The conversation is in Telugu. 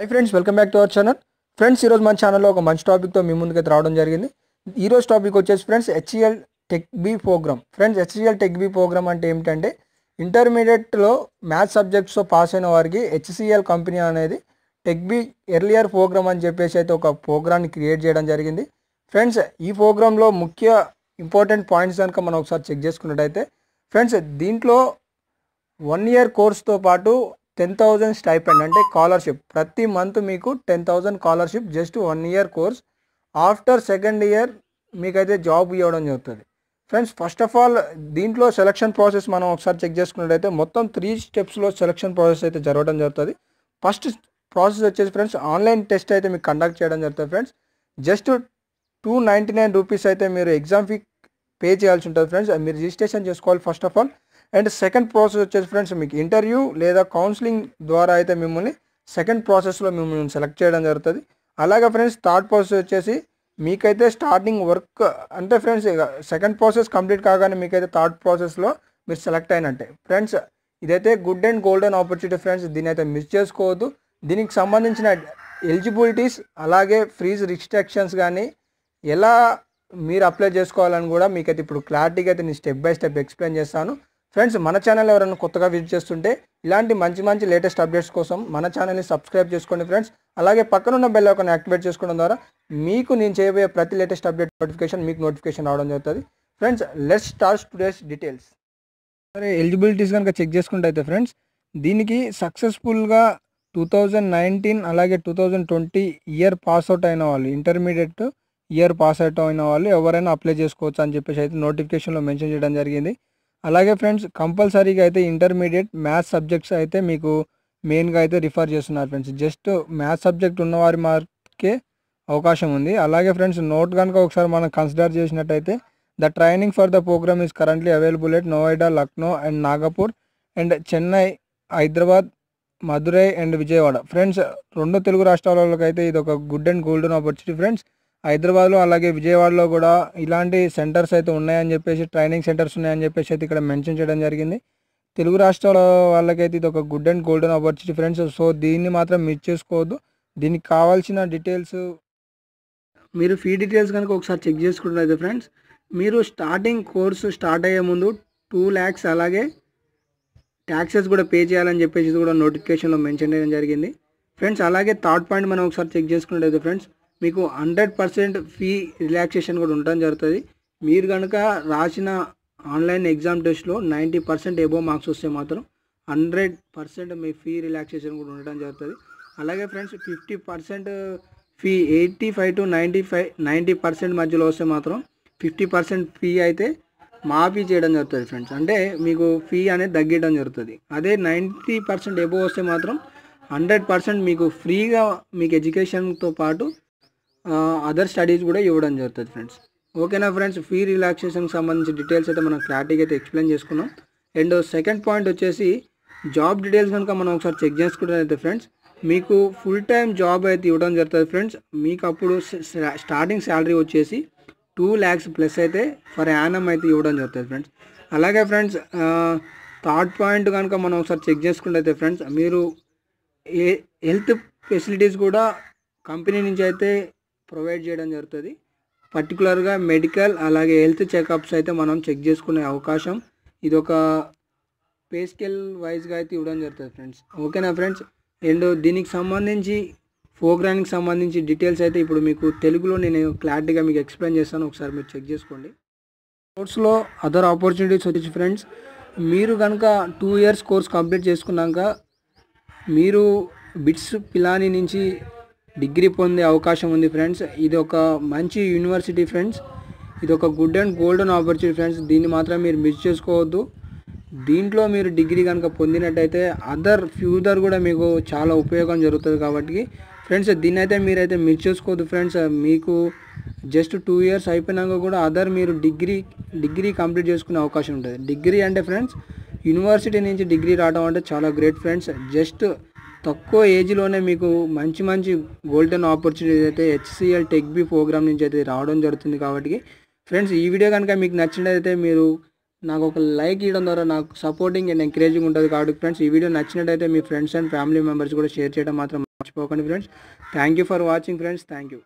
high friends welcome back to our channel friends ఈరోజు మన ఛానల్లో ఒక మంచి టాపిక్తో మీ ముందుకైతే రావడం జరిగింది ఈరోజు టాపిక్ వచ్చేసి friends HEL tech B program friends HEL tech B program అంటే ఏమిటంటే ఇంటర్మీడియట్లో మ్యాథ్స్ సబ్జెక్ట్స్తో పాస్ అయిన వారికి హెచ్సిఎల్ కంపెనీ అనేది టెక్ బి ఎర్లియర్ ప్రోగ్రామ్ అని చెప్పేసి అయితే ఒక ప్రోగ్రామ్ని క్రియేట్ చేయడం జరిగింది ఫ్రెండ్స్ ఈ ప్రోగ్రాంలో ముఖ్య ఇంపార్టెంట్ పాయింట్స్ కనుక మనం ఒకసారి చెక్ చేసుకున్నట్టయితే ఫ్రెండ్స్ దీంట్లో వన్ ఇయర్ కోర్స్తో పాటు టెన్ థౌజండ్ స్టైపెండ్ అంటే స్కాలర్షిప్ ప్రతి మంత్ మీకు ten thousand scholarship just one year course after second year మీకైతే జాబ్ ఇవ్వడం జరుగుతుంది ఫ్రెండ్స్ ఫస్ట్ ఆఫ్ ఆల్ దీంట్లో సెలక్షన్ ప్రాసెస్ మనం ఒకసారి చెక్ చేసుకున్నట్లయితే మొత్తం త్రీ స్టెప్స్లో సెలక్షన్ ప్రాసెస్ అయితే జరగడం జరుగుతుంది ఫస్ట్ ప్రాసెస్ వచ్చేసి ఫ్రెండ్స్ ఆన్లైన్ టెస్ట్ అయితే మీకు కండక్ట్ చేయడం జరుగుతుంది friends just two ninety nine rupees అయితే మీరు ఎగ్జామ్ ఫీ పే చేయాల్సి ఉంటుంది ఫ్రెండ్స్ మీరు రిజిస్ట్రేషన్ చేసుకోవాలి first of all and second process వచ్చేసి ఫ్రెండ్స్ మీకు ఇంటర్వ్యూ లేదా కౌన్సిలింగ్ ద్వారా అయితే మిమ్మల్ని సెకండ్ ప్రాసెస్లో మిమ్మల్ని సెలెక్ట్ చేయడం జరుగుతుంది అలాగే ఫ్రెండ్స్ థర్డ్ ప్రాసెస్ వచ్చేసి మీకైతే స్టార్టింగ్ వర్క్ అంటే ఫ్రెండ్స్ సెకండ్ ప్రాసెస్ కంప్లీట్ కాగానే మీకైతే థర్డ్ ప్రాసెస్లో మీరు సెలెక్ట్ అయినట్టే ఫ్రెండ్స్ ఇదైతే good and golden opportunity friends దీని అయితే మిస్ చేసుకోవద్దు దీనికి సంబంధించిన ఎలిజిబిలిటీస్ అలాగే ఫ్రీజ్ రిస్ట్రిక్షన్స్ కానీ ఎలా మీరు అప్లై చేసుకోవాలని కూడా మీకు అయితే ఇప్పుడు క్లారిటీగా అయితే నేను స్టెప్ బై స్టెప్ ఎక్స్ప్లెయిన్ చేస్తాను ఫ్రెండ్స్ మన ఛానల్ ఎవరైనా కొత్తగా విజిట్ చేస్తుంటే ఇలాంటి మంచి మంచి లేటెస్ట్ అప్డేట్స్ కోసం మన ఛానల్ని సబ్స్క్రైబ్ చేసుకోండి ఫ్రెండ్స్ అలాగే పక్కన ఉన్న బెల్ ఒకని యాక్టివేట్ చేసుకోవడం ద్వారా మీకు నేను చేయబోయే ప్రతి లేటెస్ట్ అప్డేట్ నోటిఫికేషన్ మీకు నోటిఫికేషన్ రావడం జరుగుతుంది friends let's start today's details సరే ఎలిజిబిలిటీస్ కనుక చెక్ చేసుకుంటే అయితే ఫ్రెండ్స్ దీనికి సక్సెస్ఫుల్గా టూ థౌజండ్ నైన్టీన్ అలాగే two thousand twenty year pass out అయిన వాళ్ళు ఇంటర్మీడియట్ ఇయర్ పాస్ అవుట్ అయిన వాళ్ళు ఎవరైనా అప్లై చేసుకోవచ్చు అని చెప్పేసి అయితే నోటిఫికేషన్లో మెన్షన్ చేయడం జరిగింది అలాగే ఫ్రెండ్స్ కంపల్సరీగా అయితే ఇంటర్మీడియట్ మ్యాథ్స్ సబ్జెక్ట్స్ అయితే మీకు మెయిన్గా అయితే రిఫర్ చేస్తున్నారు ఫ్రెండ్స్ జస్ట్ మ్యాథ్స్ సబ్జెక్ట్ ఉన్నవారి మార్కే అవకాశం ఉంది అలాగే ఫ్రెండ్స్ నోట్ కనుక ఒకసారి మనం కన్సిడర్ చేసినట్టయితే the training for the program is currently available at Noida Lucknow and Nagpur and Chennai Hyderabad Madurai and Vijayawada friends రెండు తెలుగు రాష్ట్రాలకైతే ఇది ఒక good and golden opportunity friends హైదరాబాద్లో అలాగే విజయవాడలో కూడా ఇలాంటి సెంటర్స్ అయితే ఉన్నాయని చెప్పేసి ట్రైనింగ్ సెంటర్స్ ఉన్నాయని చెప్పేసి అయితే ఇక్కడ మెన్షన్ చేయడం జరిగింది తెలుగు రాష్ట్రాల వాళ్ళకైతే ఇది ఒక good and golden opportunity friends so దీన్ని మాత్రం మిస్ చేసుకోవద్దు దీనికి కావాల్సిన డీటెయిల్స్ మీరు ఫీ డీటెయిల్స్ కనుక ఒకసారి చెక్ చేసుకుంటున్నది ఫ్రెండ్స్ మీరు స్టార్టింగ్ కోర్సు స్టార్ట్ అయ్యే ముందు టూ ల్యాక్స్ అలాగే ట్యాక్సెస్ కూడా పే చేయాలని చెప్పేసి కూడా నోటిఫికేషన్లో మెన్షన్ చేయడం జరిగింది ఫ్రెండ్స్ అలాగే థర్డ్ పాయింట్ మనం ఒకసారి చెక్ చేసుకున్నట్టయితే ఫ్రెండ్స్ మీకు హండ్రెడ్ పర్సెంట్ ఫీ రిలాక్సేషన్ కూడా ఉండడం జరుగుతుంది మీరు కనుక రాసిన ఆన్లైన్ ఎగ్జామ్ టెస్ట్లో నైంటీ పర్సెంట్ ఎబో మార్క్స్ వస్తే మాత్రం హండ్రెడ్ పర్సెంట్ మీ ఫీ రిలాక్సేషన్ కూడా ఉండడం జరుగుతుంది అలాగే friends fifty percent fee eighty five to ninety five ninety percent మధ్యలో వస్తే మాత్రం ఫిఫ్టీ పర్సెంట్ ఫీ అయితే మాఫీ చేయడం జరుగుతుంది ఫ్రెండ్స్ అంటే మీకు ఫీ అనేది తగ్గించడం జరుగుతుంది అదే నైంటీ పర్సెంట్ ఎబో వస్తే మాత్రం హండ్రెడ్ పర్సెంట్ మీకు ఫ్రీగా మీకు ఎడ్యుకేషన్తో పాటు అదర్ స్టడీస్ కూడా ఇవ్వడం జరుగుతుంది ఫ్రెండ్స్ ఓకేనా ఫ్రెండ్స్ ఫీ రిలాక్సేషన్కి సంబంధించి డీటెయిల్స్ అయితే మనం క్లారిటీగా అయితే ఎక్స్ప్లెయిన్ చేసుకున్నాం అండ్ సెకండ్ పాయింట్ వచ్చేసి జాబ్ డీటెయిల్స్ కనుక మనం ఒకసారి చెక్ అయితే ఫ్రెండ్స్ మీకు ఫుల్ టైం జాబ్ అయితే ఇవ్వడం జరుగుతుంది ఫ్రెండ్స్ మీకు అప్పుడు స్టార్టింగ్ శాలరీ వచ్చేసి టూ ల్యాక్స్ ప్లస్ అయితే ఫర్ యానం అయితే ఇవ్వడం జరుగుతుంది ఫ్రెండ్స్ అలాగే ఫ్రెండ్స్ థర్డ్ పాయింట్ కనుక మనం ఒకసారి చెక్ చేసుకుంటే ఫ్రెండ్స్ మీరు ఏ హెల్త్ ఫెసిలిటీస్ కూడా కంపెనీ నుంచి అయితే ప్రొవైడ్ చేయడం జరుగుతుంది పర్టికులర్గా మెడికల్ అలాగే హెల్త్ చెకప్స్ అయితే మనం చెక్ చేసుకునే అవకాశం ఇది ఒక పే స్కేల్ వైజ్గా అయితే ఇవ్వడం జరుగుతుంది ఫ్రెండ్స్ ఓకేనా ఫ్రెండ్స్ అండ్ దీనికి సంబంధించి ప్రోగ్రామ్కి సంబంధించి డీటెయిల్స్ అయితే ఇప్పుడు మీకు తెలుగులో నేను క్లారిటీగా మీకు ఎక్స్ప్లెయిన్ చేస్తాను ఒకసారి మీరు చెక్ చేసుకోండి కోర్స్లో అదర్ ఆపర్చునిటీస్ వచ్చి ఫ్రెండ్స్ మీరు కనుక టూ ఇయర్స్ కోర్స్ కంప్లీట్ చేసుకున్నాక మీరు బిట్స్ పిలాని నుంచి డిగ్రీ పొందే అవకాశం ఉంది ఫ్రెండ్స్ ఇది ఒక మంచి యూనివర్సిటీ ఫ్రెండ్స్ ఇది ఒక good and golden opportunity friends దీన్ని మాత్రం మీరు మిస్ చేసుకోవద్దు దీంట్లో మీరు డిగ్రీ కనుక పొందినట్టయితే అదర్ ఫ్యూచర్ కూడా మీకు చాలా ఉపయోగం జరుగుతుంది కాబట్టి ఫ్రెండ్స్ దీన్ని అయితే మీరైతే మిస్ చేసుకోవద్దు ఫ్రెండ్స్ మీకు జస్ట్ టూ ఇయర్స్ అయిపోయినాక కూడా అదర్ మీరు డిగ్రీ డిగ్రీ కంప్లీట్ చేసుకునే అవకాశం ఉంటుంది డిగ్రీ అంటే ఫ్రెండ్స్ యూనివర్సిటీ నుంచి డిగ్రీ రావడం అంటే చాలా గ్రేట్ ఫ్రెండ్స్ జస్ట్ తక్కువ ఏజ్లోనే మీకు మంచి మంచి గోల్డెన్ ఆపర్చునిటీస్ అయితే హెచ్సిఎల్ టెక్ బి ప్రోగ్రామ్ నుంచి అయితే రావడం జరుగుతుంది కాబట్టి ఫ్రెండ్స్ ఈ వీడియో కనుక మీకు నచ్చినట్లయితే మీరు నాకు ఒక లైక్ ఇవ్వడం ద్వారా నాకు సపోర్టింగ్ అండ్ ఎంకరేజింగ్ ఉంటుంది కాబట్టి ఫ్రెండ్స్ ఈ వీడియో నచ్చినట్టయితే మీ ఫ్రెండ్స్ అండ్ ఫ్యామిలీ మెంబర్స్ కూడా షేర్ చేయడం మాత్రం మర్చిపోకండి friends thank for watching friends thank